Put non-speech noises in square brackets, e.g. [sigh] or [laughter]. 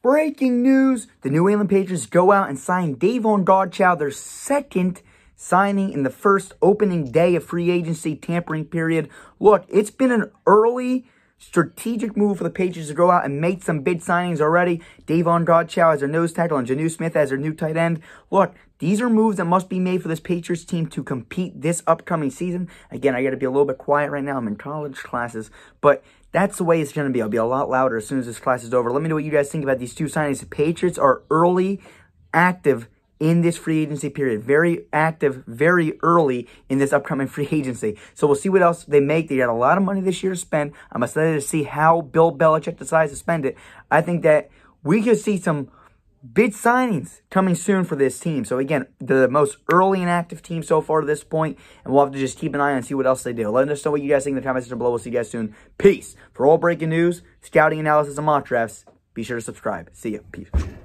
Breaking news! The New England Patriots go out and sign Davon Godchild, their second signing in the first opening day of free agency tampering period. Look, it's been an early strategic move for the Patriots to go out and make some big signings already. Davon Godchow as their nose tackle and Janu Smith as their new tight end. Look, these are moves that must be made for this Patriots team to compete this upcoming season. Again, I got to be a little bit quiet right now. I'm in college classes, but that's the way it's going to be. I'll be a lot louder as soon as this class is over. Let me know what you guys think about these two signings. The Patriots are early, active in this free agency period. Very active, very early in this upcoming [laughs] free agency. So we'll see what else they make. They got a lot of money this year to spend. I'm excited to see how Bill Belichick decides to spend it. I think that we could see some big signings coming soon for this team. So again, the most early and active team so far to this point, and we'll have to just keep an eye on see what else they do. Let us know what you guys think in the comment section below. We'll see you guys soon. Peace. For all breaking news, scouting analysis, and mock drafts, be sure to subscribe. See you. Peace.